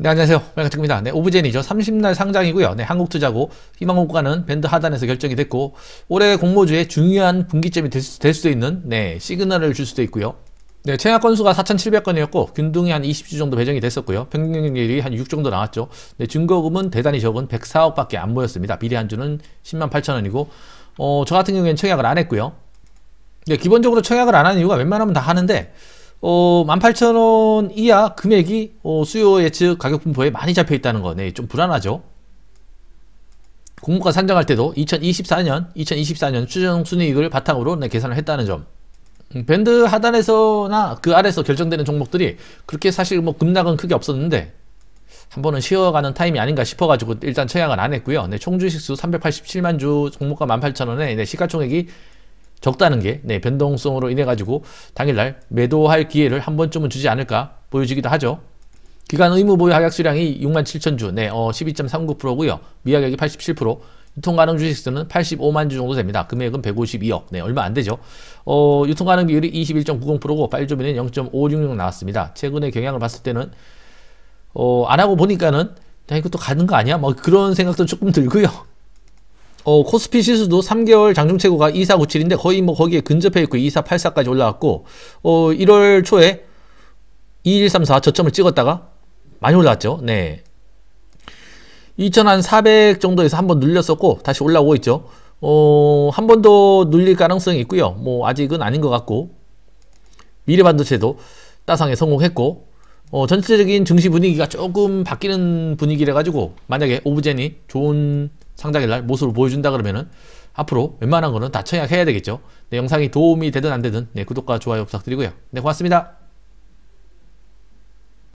네, 안녕하세요. 말카트입니다. 네, 오브젠이죠. 30날 상장이고요. 네, 한국투자고 희망공가는 밴드 하단에서 결정이 됐고 올해 공모주의 중요한 분기점이 될, 수, 될 수도 있는 네, 시그널을 줄 수도 있고요. 네, 최하 건수가 4,700건이었고 균등이한 20주 정도 배정이 됐었고요. 평균율이 한 6 정도 나왔죠. 네, 증거금은 대단히 적은 104억밖에 안 모였습니다. 비례 한주는 10만 8천 원이고 어, 저 같은 경우에는 청약을 안 했고요. 네, 기본적으로 청약을 안 하는 이유가 웬만하면 다 하는데 어, 18,000원 이하 금액이 어, 수요 예측 가격 분포에 많이 잡혀 있다는 거네. 좀 불안하죠. 공모가 상장할 때도 2024년, 2024년 추정 순이익을 바탕으로 네, 계산을 했다는 점. 음, 밴드 하단에서나 그 아래서 결정되는 종목들이 그렇게 사실 뭐 급락은 크게 없었는데 한 번은 쉬어가는 타임이 아닌가 싶어가지고 일단 청약은 안 했고요. 네, 총주식수 387만 주, 종목가 18,000원에 네, 시가총액이 적다는 게 네, 변동성으로 인해 가지고 당일날 매도할 기회를 한 번쯤은 주지 않을까 보여지기도 하죠. 기간 의무 보유 하약 수량이 6만 7천 주, 네, 어, 12.39%고요. 미약액이 87%, 유통 가능 주식 수는 85만 주 정도 됩니다. 금액은 152억, 네, 얼마 안 되죠. 어, 유통 가능 비율이 21.90%고 빨주비는0.566 나왔습니다. 최근에 경향을 봤을 때는 어, 안 하고 보니까는 야, 이것도 가는 거 아니야? 뭐 그런 생각도 조금 들고요. 어, 코스피 시수도 3개월 장중 최고가 2497인데 거의 뭐 거기에 근접해 있고 2484까지 올라왔고 어, 1월 초에 2134 저점을 찍었다가 많이 올라왔죠. 네. 2400 정도에서 한번 눌렸었고 다시 올라오고 있죠. 어, 한번 더 눌릴 가능성이 있고요. 뭐 아직은 아닌 것 같고 미래반도체도 따상에 성공했고 어, 전체적인 증시 분위기가 조금 바뀌는 분위기라 가지고 만약에 오브젠이 좋은 상당일 날 모습을 보여준다 그러면은 앞으로 웬만한 거는 다 청약해야 되겠죠. 네, 영상이 도움이 되든 안 되든 네, 구독과 좋아요 부탁드리고요. 네, 고맙습니다.